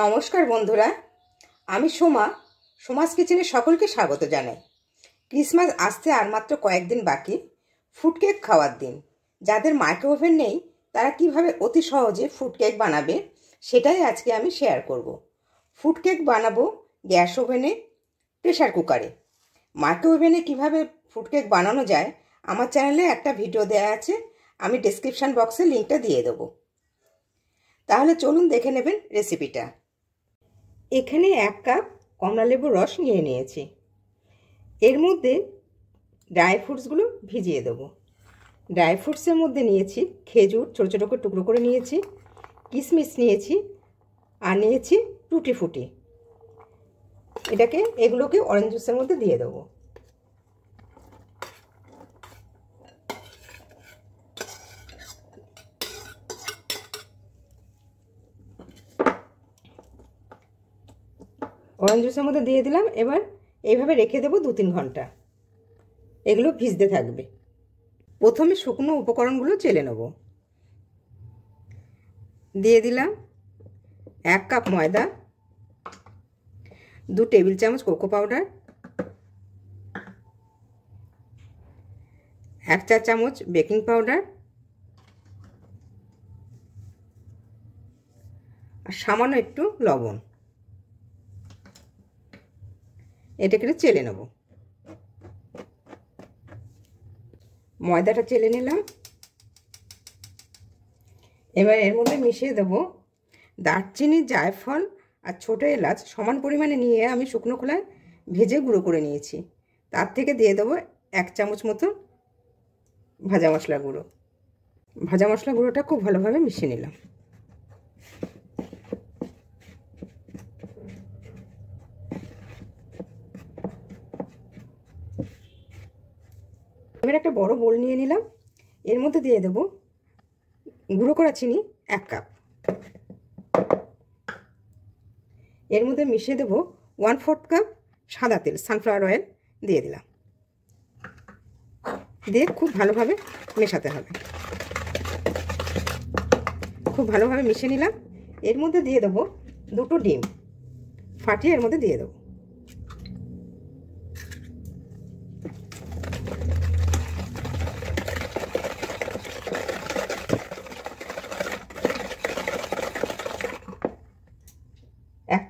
নমস্কার বন্ধুরা আমি সোমা সোমাস কিচেনে সকলকে স্বাগত জানাই ক্রিসমাস আসতে আর মাত্র কয়েকদিন বাকি ফুড কেক খাওয়ার দিন যাদের মাইক্রোওভেন নেই তারা কিভাবে অতি সহজে ফুড কেক বানাবে সেটাই আজকে আমি শেয়ার করব। ফুড কেক বানাবো গ্যাস ওভেনে প্রেশার কুকারে ওভেনে কীভাবে ফুড কেক বানানো যায় আমার চ্যানেলে একটা ভিডিও দেয়া আছে আমি ডিসক্রিপশান বক্সে লিঙ্কটা দিয়ে দেবো তাহলে চলুন দেখে নেবেন রেসিপিটা এখানে এক কাপ কমলালেবুর রস নিয়ে নিয়েছি এর মধ্যে ড্রাই ফ্রুটসগুলো ভিজিয়ে দেবো ড্রাই ফ্রুটসের মধ্যে নিয়েছি খেজুর ছোটো ছোটো করে টুকরো করে নিয়েছি কিশমিশ নিয়েছি আর নিয়েছি টুটি ফুটি এটাকে এগুলোকে অরেঞ্জ জুসের মধ্যে দিয়ে দেবো অরেঞ্জ জুসের মধ্যে দিয়ে দিলাম এবার এইভাবে রেখে দেবো দু তিন ঘন্টা এগুলো ভিজতে থাকবে প্রথমে শুকনো উপকরণগুলো চেলে নেব দিয়ে দিলাম এক কাপ ময়দা দু টেবিল চামচ কোকো পাউডার এক চা চামচ বেকিং পাউডার আর সামান্য একটু লবণ এটাকে চেলে নেব ময়দাটা চেলে নিলাম এবার এর মধ্যে মিশিয়ে দেব দারচিনি জায়ফল আর ছোটো এলাচ সমান পরিমাণে নিয়ে আমি শুকনো খোলায় ভেজে গুঁড়ো করে নিয়েছি তার থেকে দিয়ে দেবো এক চামচ মতো ভাজা মশলা গুঁড়ো ভাজা মশলা গুঁড়োটা খুব ভালোভাবে মিশিয়ে নিলাম আমি একটা বড় বোল নিয়ে নিলাম এর মধ্যে দিয়ে দেব গুঁড়ো করা চিনি এক কাপ এর মধ্যে মিশিয়ে দেব ওয়ান ফোর্থ কাপ সাদা তেল সানফ্লাওয়ার অয়েল দিয়ে দিলাম দিয়ে খুব ভালোভাবে মেশাতে হবে খুব ভালোভাবে মিশিয়ে নিলাম এর মধ্যে দিয়ে দেবো দুটো ডিম ফাটিয়ে এর মধ্যে দিয়ে দেবো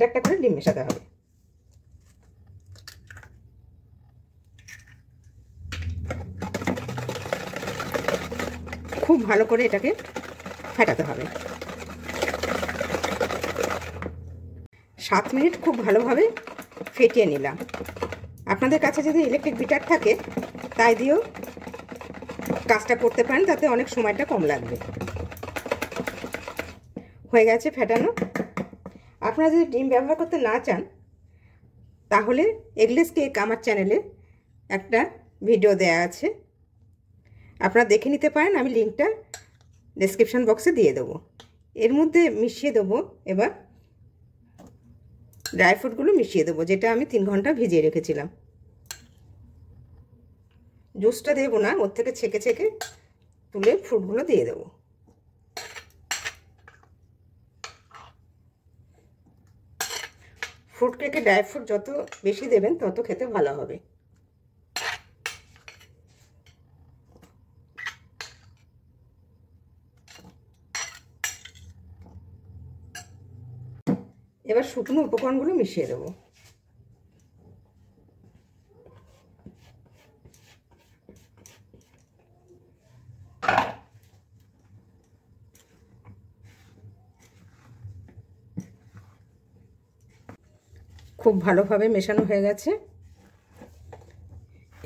একটা একটা করে ডিম মেশাতে হবে খুব ভালো করে এটাকে ফেটাতে হবে সাত মিনিট খুব ভালোভাবে ফেটিয়ে নিলাম আপনাদের কাছে যদি ইলেকট্রিক বিটার থাকে তাই দিয়েও কাজটা করতে পারেন তাতে অনেক সময়টা কম লাগবে হয়ে গেছে ফেটানো আপনারা যদি ডিম ব্যবহার করতে না চান তাহলে এগলেস কেক আমার চ্যানেলে একটা ভিডিও দেয়া আছে আপনারা দেখে নিতে পারেন আমি লিঙ্কটা ডেসক্রিপশান বক্সে দিয়ে দেবো এর মধ্যে মিশিয়ে দেবো এবার ড্রাই ফ্রুটগুলো মিশিয়ে দেবো যেটা আমি তিন ঘন্টা ভিজিয়ে রেখেছিলাম জুসটা দেবো না ওর থেকে ছেঁকে ছেঁকে তুলে ফ্রুটগুলো দিয়ে দেবো ফ্রুট কেকে ড্রাই ফ্রুট যত বেশি দেবেন তত খেতে ভালো হবে এবার শুকনো উপকরণগুলো মিশিয়ে দেবো খুব ভালোভাবে মেশানো হয়ে গেছে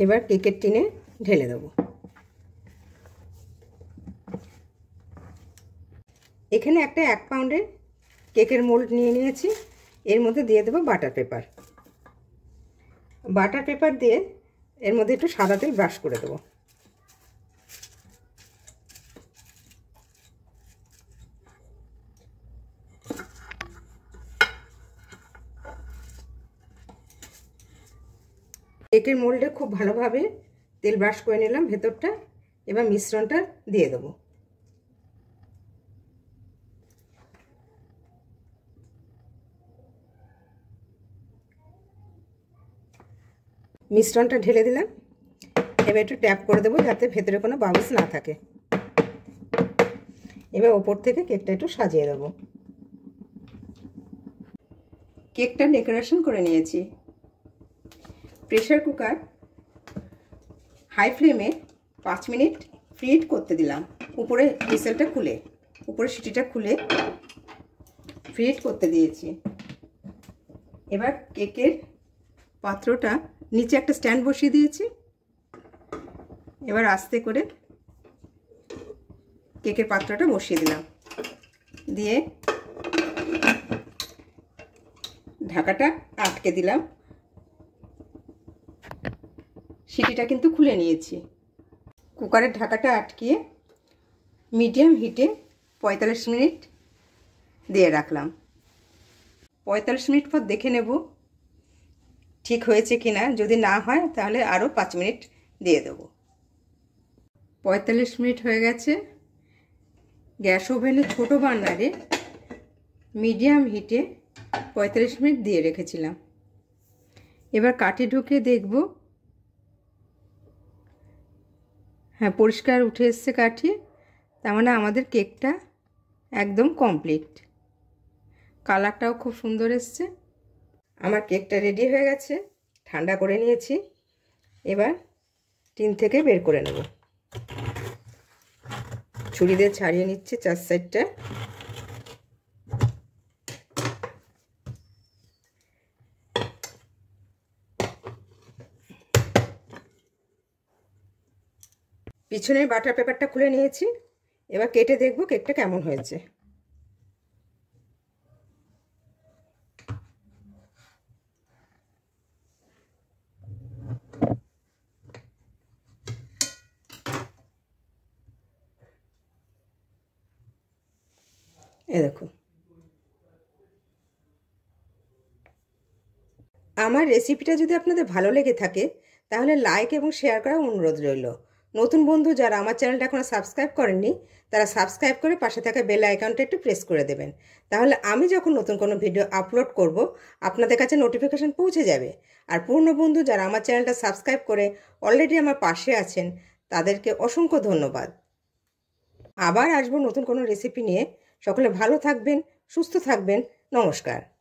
এবার কেকের টিনে ঢেলে দেব এখানে একটা এক পাউন্ডের কেকের মোল্ড নিয়ে নিয়েছি এর মধ্যে দিয়ে দেবো বাটার পেপার বাটার পেপার দিয়ে এর মধ্যে একটু সাদা তেল ব্রাশ করে দেবো কেকের মোল্ডে খুব ভালোভাবে তেল ব্রাশ করে নিলাম ভেতরটা এবার মিশ্রণটা দিয়ে দেবো মিশ্রণটা ঢেলে দিলাম এবার একটু ট্যাপ করে দেবো যাতে ভেতরে কোনো বাউন্স না থাকে এবার ওপর থেকে কেকটা একটু সাজিয়ে দেবো কেকটা ডেকোরেশন করে নিয়েছি প্রেশার কুকার হাই ফ্লেমে পাঁচ মিনিট ফ্রিট করতে দিলাম উপরে মিসেলটা খুলে উপরে সিটিটা খুলে ফ্রিট করতে দিয়েছি এবার কেকের পাত্রটা নিচে একটা স্ট্যান্ড বসিয়ে দিয়েছি এবার আস্তে করে কেকের পাত্রটা বসিয়ে দিলাম দিয়ে ঢাকাটা আটকে দিলাম সিটিটা কিন্তু খুলে নিয়েছি কুকারের ঢাকাটা আটকিয়ে মিডিয়াম হিটে পঁয়তাল্লিশ মিনিট দিয়ে রাখলাম পঁয়তাল্লিশ মিনিট পর দেখে নেব ঠিক হয়েছে কি না যদি না হয় তাহলে আরও পাঁচ মিনিট দিয়ে দেব পঁয়তাল্লিশ মিনিট হয়ে গেছে গ্যাস ওভেনে ছোটো বান্নারে মিডিয়াম হিটে পঁয়তাল্লিশ মিনিট দিয়ে রেখেছিলাম এবার কাঠে ঢুকে দেখব হ্যাঁ পরিষ্কার উঠে এসছে কাঠি তার মানে আমাদের কেকটা একদম কমপ্লিট কালারটাও খুব সুন্দর এসছে আমার কেকটা রেডি হয়ে গেছে ঠান্ডা করে নিয়েছি এবার টিন থেকে বের করে নেব ছুরি দিয়ে ছাড়িয়ে নিচ্ছে চার সাইডটা পিছনের বাটার পেপারটা খুলে নিয়েছি এবার কেটে দেখব কেকটা কেমন হয়েছে এ দেখো আমার রেসিপিটা যদি আপনাদের ভালো লেগে থাকে তাহলে লাইক এবং শেয়ার করার অনুরোধ রইল নতুন বন্ধু যারা আমার চ্যানেলটা এখনও সাবস্ক্রাইব করেননি তারা সাবস্ক্রাইব করে পাশে থাকা বেল আইকনটা একটু প্রেস করে দেবেন তাহলে আমি যখন নতুন কোনো ভিডিও আপলোড করব আপনাদের কাছে নোটিফিকেশান পৌঁছে যাবে আর পুরনো বন্ধু যারা আমার চ্যানেলটা সাবস্ক্রাইব করে অলরেডি আমার পাশে আছেন তাদেরকে অসংখ্য ধন্যবাদ আবার আসবো নতুন কোনো রেসিপি নিয়ে সকলে ভালো থাকবেন সুস্থ থাকবেন নমস্কার